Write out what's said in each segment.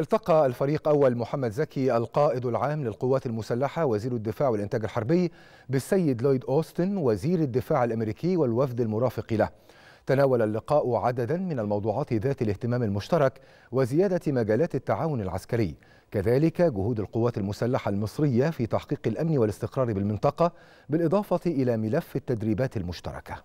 التقى الفريق أول محمد زكي القائد العام للقوات المسلحة وزير الدفاع والإنتاج الحربي بالسيد لويد أوستن وزير الدفاع الأمريكي والوفد المرافق له تناول اللقاء عددا من الموضوعات ذات الاهتمام المشترك وزيادة مجالات التعاون العسكري كذلك جهود القوات المسلحة المصرية في تحقيق الأمن والاستقرار بالمنطقة بالإضافة إلى ملف التدريبات المشتركة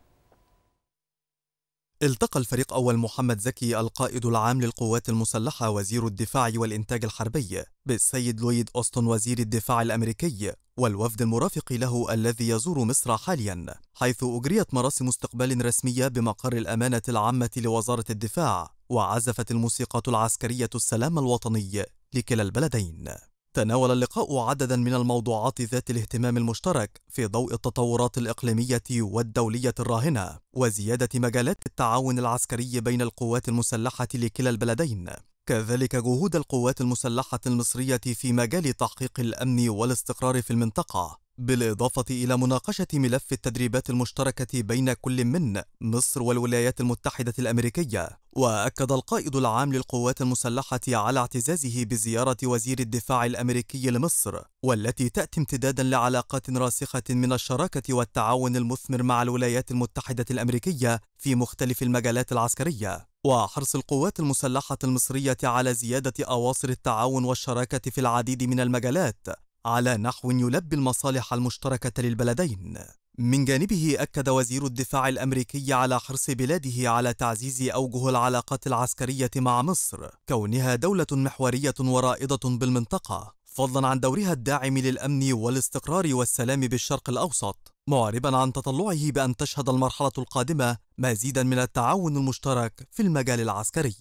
التقى الفريق أول محمد زكي القائد العام للقوات المسلحة وزير الدفاع والإنتاج الحربي بالسيد لويد أوستون وزير الدفاع الأمريكي والوفد المرافق له الذي يزور مصر حاليا حيث أجريت مراسم استقبال رسمية بمقر الأمانة العامة لوزارة الدفاع وعزفت الموسيقى العسكرية السلام الوطني لكلا البلدين تناول اللقاء عددا من الموضوعات ذات الاهتمام المشترك في ضوء التطورات الإقليمية والدولية الراهنة وزيادة مجالات التعاون العسكري بين القوات المسلحة لكلا البلدين كذلك جهود القوات المسلحة المصرية في مجال تحقيق الأمن والاستقرار في المنطقة بالإضافة إلى مناقشة ملف التدريبات المشتركة بين كل من مصر والولايات المتحدة الأمريكية وأكد القائد العام للقوات المسلحة على اعتزازه بزيارة وزير الدفاع الأمريكي لمصر والتي تأتي امتدادا لعلاقات راسخة من الشراكة والتعاون المثمر مع الولايات المتحدة الأمريكية في مختلف المجالات العسكرية وحرص القوات المسلحة المصرية على زيادة أواصر التعاون والشراكة في العديد من المجالات على نحو يلبي المصالح المشتركة للبلدين من جانبه أكد وزير الدفاع الأمريكي على حرص بلاده على تعزيز أوجه العلاقات العسكرية مع مصر كونها دولة محورية ورائدة بالمنطقة فضلا عن دورها الداعم للأمن والاستقرار والسلام بالشرق الأوسط معربا عن تطلعه بأن تشهد المرحلة القادمة مزيدا من التعاون المشترك في المجال العسكري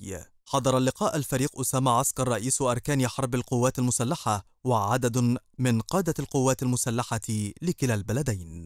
حضر اللقاء الفريق أسامة عسكر رئيس أركان حرب القوات المسلحة وعدد من قادة القوات المسلحة لكلا البلدين